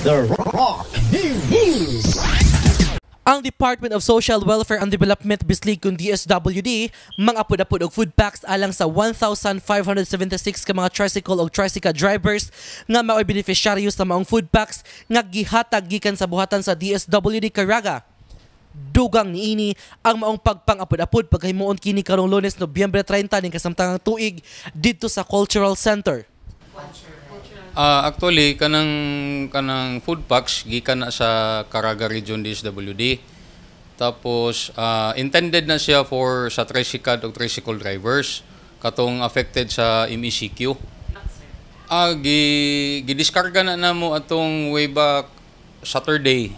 The Rock News! Ang Department of Social Welfare and Development Bislig kung DSWD mangapod-apod og food packs alang sa 1576 ka mga tricycle o tricycle drivers nga mao'y beneficiaryo sa maong food packs nga gihatag gikan sa buhatan sa DSWD Caraga dugang niini ang maong pagpangapod-apod paghimuon kini karong Lunes Nobyembre 30 ning kasamtangang tuig didto sa Cultural Center. Culture. Uh, actually, kanang, kanang food packs, gikan na sa Caraga Region DSWD. Tapos, uh, intended na siya for sa tricycle o tricycle drivers, katong affected sa MECQ. Ah, uh, gi, gidiskarga na namo atong way back Saturday.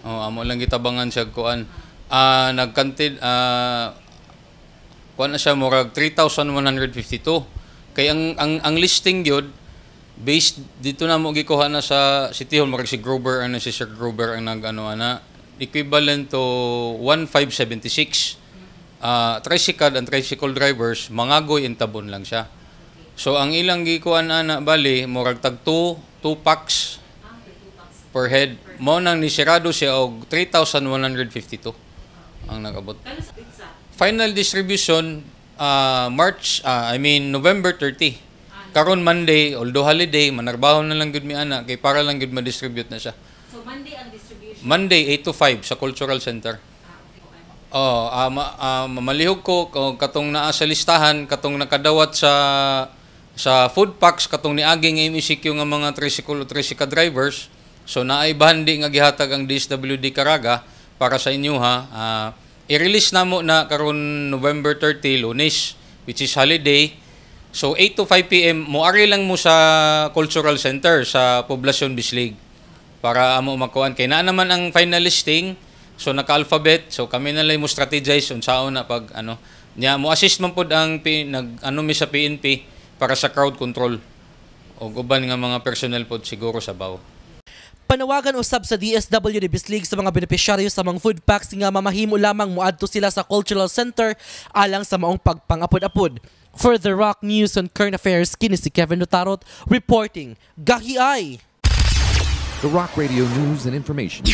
Oh, amo lang gitabangan siya kuan. Ah, uh, nagkantid ah uh, kuan na siya murag 3,152. Kay ang ang, ang listing gyud based dito na mo gikuha na sa City Hall murag si Grover ano si Sir Grover ang nagano ana equivalent to 1576 uh, ah, tricycle and tricycle drivers mangagoy in tabon lang siya so ang ilang gikuan ana bali murag tag 2 2 packs per head mo nang nisirado siya og 3152 ang nagabot final distribution uh, March uh, I mean November 30 karon Monday, although holiday, manarbaho na lang gud mi ana kay para lang gud ma-distribute na siya. So Monday ang distribution. Monday 8 to 5 sa Cultural Center. Ah, oh, uh, ma, uh, ah, malihog ko oh, katong naa sa listahan, katong nakadawat sa sa food packs katong ni aging MECQ nga mga tricycle o tricycle drivers. So naay bandi nga gihatag ang DSWD Caraga para sa inyo ha. Uh, i-release namo na karon November 30 Lunes which is holiday So 8 to 5 PM mo ari lang mo sa cultural center sa Poblacion Bislig para amo makuan kay naa naman ang final listing. So naka-alphabet. So kami na lang mo strategize unsaon na pag ano niya mo assist man pud ang P, nag ano mi sa PNP para sa crowd control. O guban nga mga personnel pod siguro sa baw. Panawagan usab sa DSWD Bislig sa mga benepisyaryo sa mga food packs nga mamahimo lamang moadto sila sa cultural center alang sa maong pagpangapod-apod. For The Rock News on Current Affairs, kini si Kevin Dutarot reporting, Gahi ay! The Rock Radio News and Information.